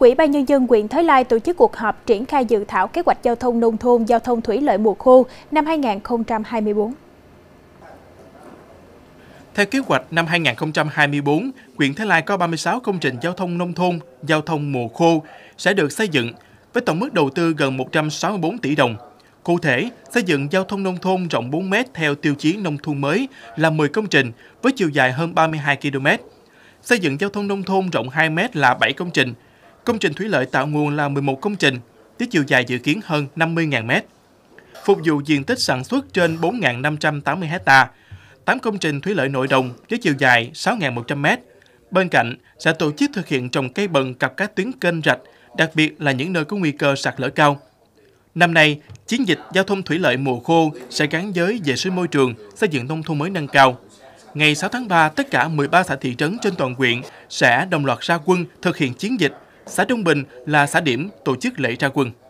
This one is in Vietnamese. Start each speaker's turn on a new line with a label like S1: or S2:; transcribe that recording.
S1: Quỹ ban nhân dân huyện Thới Lai tổ chức cuộc họp triển khai dự thảo kế hoạch giao thông nông thôn giao thông thủy lợi mùa khô năm 2024.
S2: Theo kế hoạch năm 2024, huyện Thái Lai có 36 công trình giao thông nông thôn, giao thông mùa khô sẽ được xây dựng với tổng mức đầu tư gần 164 tỷ đồng. Cụ thể, xây dựng giao thông nông thôn rộng 4 m theo tiêu chí nông thôn mới là 10 công trình với chiều dài hơn 32 km. Xây dựng giao thông nông thôn rộng 2 m là 7 công trình, Công trình thủy lợi tạo nguồn là 11 công trình, tiết chiều dài dự kiến hơn 50.000 mét. Phục vụ diện tích sản xuất trên 4.580 hecta, 8 công trình thủy lợi nội đồng với chiều dài 6.100 mét. Bên cạnh, sẽ tổ chức thực hiện trồng cây bần cặp các tuyến kênh rạch, đặc biệt là những nơi có nguy cơ sạt lở cao. Năm nay, chiến dịch giao thông thủy lợi mùa khô sẽ gắn với vệ sinh môi trường, xây dựng nông thôn mới nâng cao. Ngày 6 tháng 3, tất cả 13 xã thị trấn trên toàn huyện sẽ đồng loạt ra quân thực hiện chiến dịch Xã Trung Bình là xã điểm tổ chức lễ ra quân.